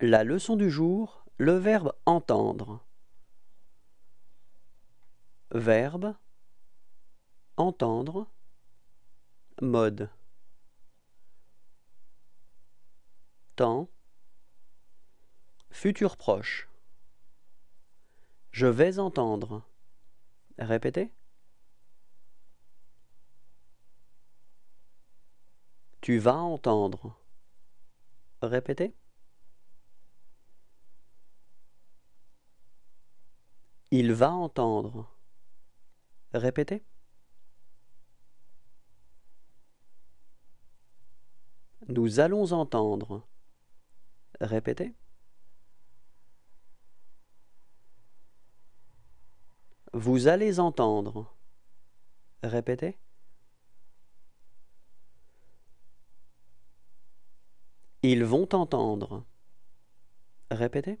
La leçon du jour, le verbe entendre. Verbe entendre mode temps futur proche Je vais entendre. Répétez. Tu vas entendre. Répétez. Il va entendre. Répétez. Nous allons entendre. Répétez. Vous allez entendre. Répétez. Ils vont entendre. Répétez.